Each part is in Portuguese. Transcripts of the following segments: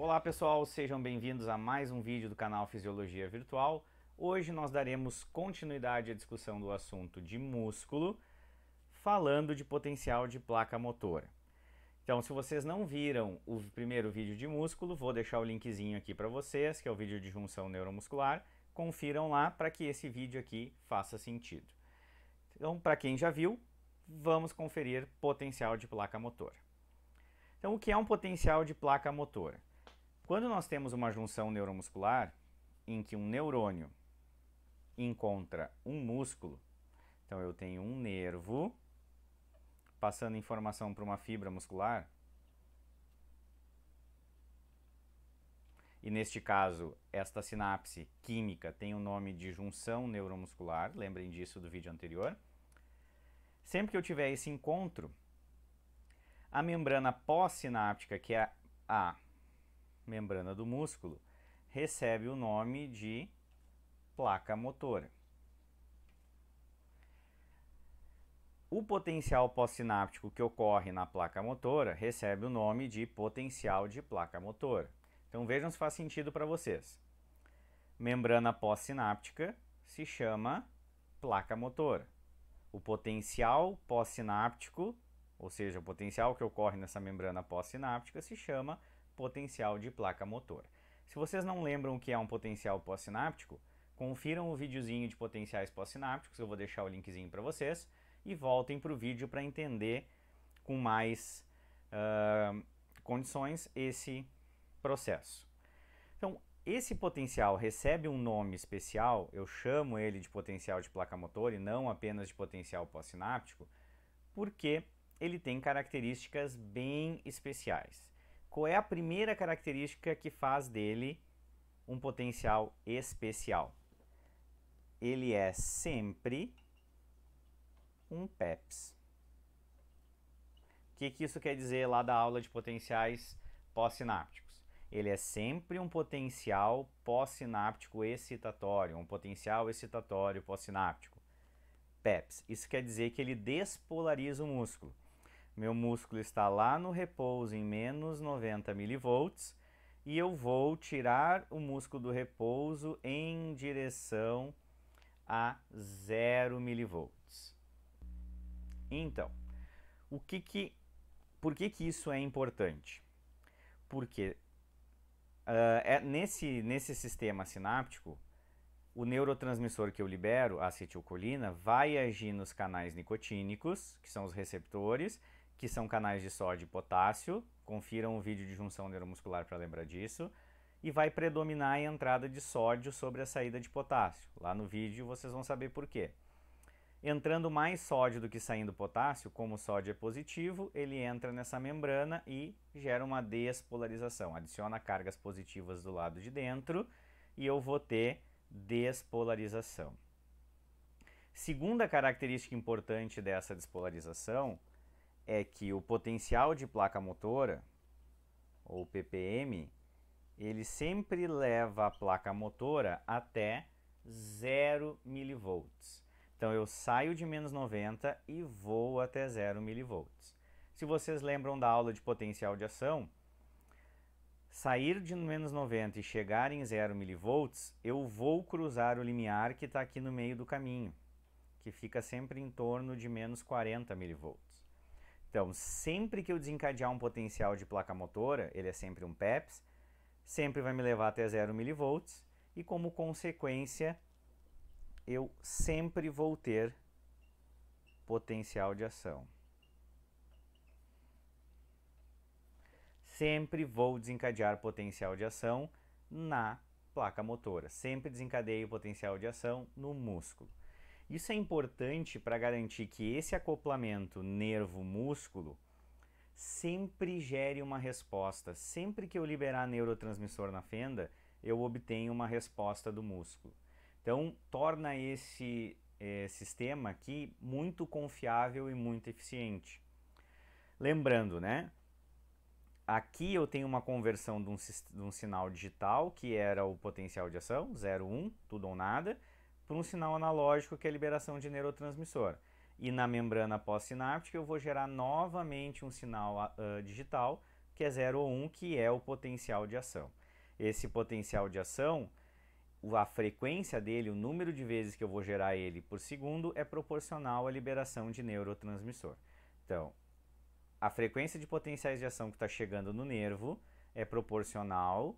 Olá pessoal, sejam bem-vindos a mais um vídeo do canal Fisiologia Virtual. Hoje nós daremos continuidade à discussão do assunto de músculo, falando de potencial de placa motora. Então, se vocês não viram o primeiro vídeo de músculo, vou deixar o linkzinho aqui para vocês, que é o vídeo de junção neuromuscular. Confiram lá para que esse vídeo aqui faça sentido. Então, para quem já viu, vamos conferir potencial de placa motora. Então, o que é um potencial de placa motora? Quando nós temos uma junção neuromuscular em que um neurônio encontra um músculo, então eu tenho um nervo passando informação para uma fibra muscular, e neste caso, esta sinapse química tem o nome de junção neuromuscular, lembrem disso do vídeo anterior. Sempre que eu tiver esse encontro, a membrana pós-sináptica, que é a membrana do músculo, recebe o nome de placa motora. O potencial pós-sináptico que ocorre na placa motora recebe o nome de potencial de placa motora. Então vejam se faz sentido para vocês. Membrana pós-sináptica se chama placa motora. O potencial pós-sináptico, ou seja, o potencial que ocorre nessa membrana pós-sináptica, se chama potencial de placa motor. Se vocês não lembram o que é um potencial pós-sináptico, confiram o videozinho de potenciais pós-sinápticos, eu vou deixar o linkzinho para vocês, e voltem para o vídeo para entender com mais uh, condições esse processo. Então, esse potencial recebe um nome especial, eu chamo ele de potencial de placa motor e não apenas de potencial pós-sináptico, porque ele tem características bem especiais. Qual é a primeira característica que faz dele um potencial especial? Ele é sempre um PEPS. O que, que isso quer dizer lá da aula de potenciais pós-sinápticos? Ele é sempre um potencial pós-sináptico excitatório, um potencial excitatório pós-sináptico. PEPS. Isso quer dizer que ele despolariza o músculo. Meu músculo está lá no repouso em menos 90 milivolts e eu vou tirar o músculo do repouso em direção a 0 milivolts. Então, o que que, por que que isso é importante? Porque uh, é nesse, nesse sistema sináptico, o neurotransmissor que eu libero, a acetilcolina, vai agir nos canais nicotínicos, que são os receptores, que são canais de sódio e potássio. Confiram o vídeo de junção neuromuscular para lembrar disso. E vai predominar a entrada de sódio sobre a saída de potássio. Lá no vídeo vocês vão saber por quê. Entrando mais sódio do que saindo potássio, como o sódio é positivo, ele entra nessa membrana e gera uma despolarização. Adiciona cargas positivas do lado de dentro e eu vou ter despolarização. Segunda característica importante dessa despolarização é que o potencial de placa motora, ou ppm, ele sempre leva a placa motora até 0 mV. Então eu saio de menos 90 e vou até 0 mV. Se vocês lembram da aula de potencial de ação, sair de menos 90 e chegar em 0 mV, eu vou cruzar o limiar que está aqui no meio do caminho, que fica sempre em torno de menos 40 mV. Então, sempre que eu desencadear um potencial de placa motora, ele é sempre um PEPS, sempre vai me levar até 0 mV e como consequência eu sempre vou ter potencial de ação. Sempre vou desencadear potencial de ação na placa motora. Sempre desencadeio potencial de ação no músculo. Isso é importante para garantir que esse acoplamento nervo-músculo sempre gere uma resposta. Sempre que eu liberar neurotransmissor na fenda, eu obtenho uma resposta do músculo. Então, torna esse eh, sistema aqui muito confiável e muito eficiente. Lembrando, né? Aqui eu tenho uma conversão de um, de um sinal digital, que era o potencial de ação, 0, 1, tudo ou nada, por um sinal analógico que é a liberação de neurotransmissor. E na membrana pós-sináptica eu vou gerar novamente um sinal uh, digital que é 0 ou 1, um, que é o potencial de ação. Esse potencial de ação, a frequência dele, o número de vezes que eu vou gerar ele por segundo é proporcional à liberação de neurotransmissor. Então, a frequência de potenciais de ação que está chegando no nervo é proporcional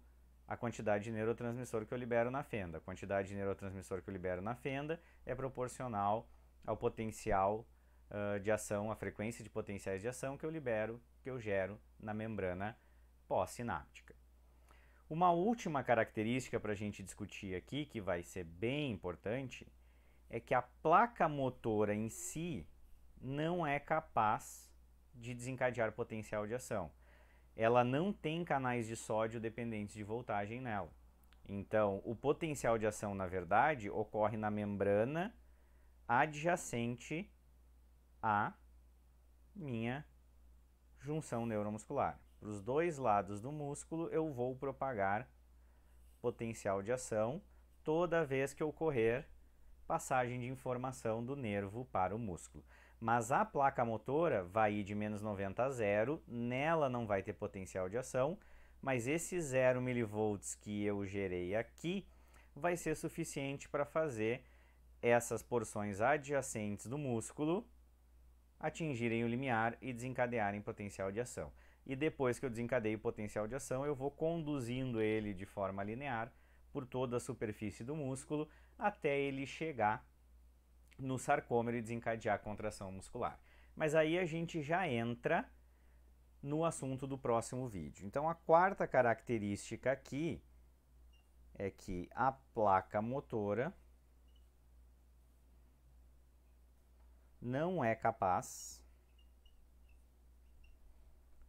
a quantidade de neurotransmissor que eu libero na fenda. A quantidade de neurotransmissor que eu libero na fenda é proporcional ao potencial uh, de ação, à frequência de potenciais de ação que eu libero, que eu gero na membrana pós-sináptica. Uma última característica para a gente discutir aqui, que vai ser bem importante, é que a placa motora em si não é capaz de desencadear potencial de ação ela não tem canais de sódio dependentes de voltagem nela. Então, o potencial de ação, na verdade, ocorre na membrana adjacente à minha junção neuromuscular. Para os dois lados do músculo, eu vou propagar potencial de ação toda vez que ocorrer passagem de informação do nervo para o músculo. Mas a placa motora vai ir de menos 90 a zero, nela não vai ter potencial de ação, mas esse 0 milivolts que eu gerei aqui vai ser suficiente para fazer essas porções adjacentes do músculo atingirem o limiar e desencadearem potencial de ação. E depois que eu desencadeio o potencial de ação, eu vou conduzindo ele de forma linear por toda a superfície do músculo até ele chegar no sarcômero e desencadear a contração muscular. Mas aí a gente já entra no assunto do próximo vídeo. Então a quarta característica aqui é que a placa motora não é capaz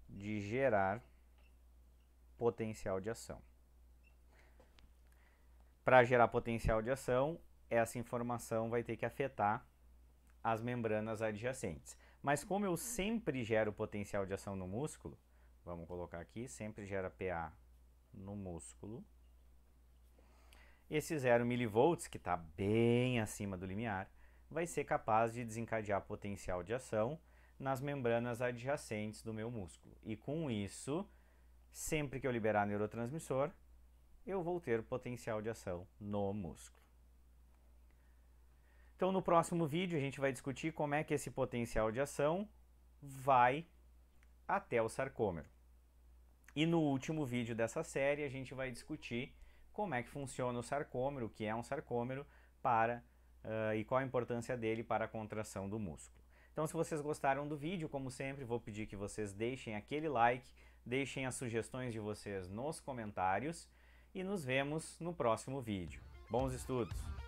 de gerar potencial de ação. Para gerar potencial de ação, essa informação vai ter que afetar as membranas adjacentes. Mas como eu sempre gero potencial de ação no músculo, vamos colocar aqui, sempre gera PA no músculo. Esse 0 milivolts, que está bem acima do limiar, vai ser capaz de desencadear potencial de ação nas membranas adjacentes do meu músculo. E com isso, sempre que eu liberar neurotransmissor, eu vou ter potencial de ação no músculo. Então, no próximo vídeo, a gente vai discutir como é que esse potencial de ação vai até o sarcômero. E no último vídeo dessa série, a gente vai discutir como é que funciona o sarcômero, o que é um sarcômero para uh, e qual a importância dele para a contração do músculo. Então, se vocês gostaram do vídeo, como sempre, vou pedir que vocês deixem aquele like, deixem as sugestões de vocês nos comentários e nos vemos no próximo vídeo. Bons estudos!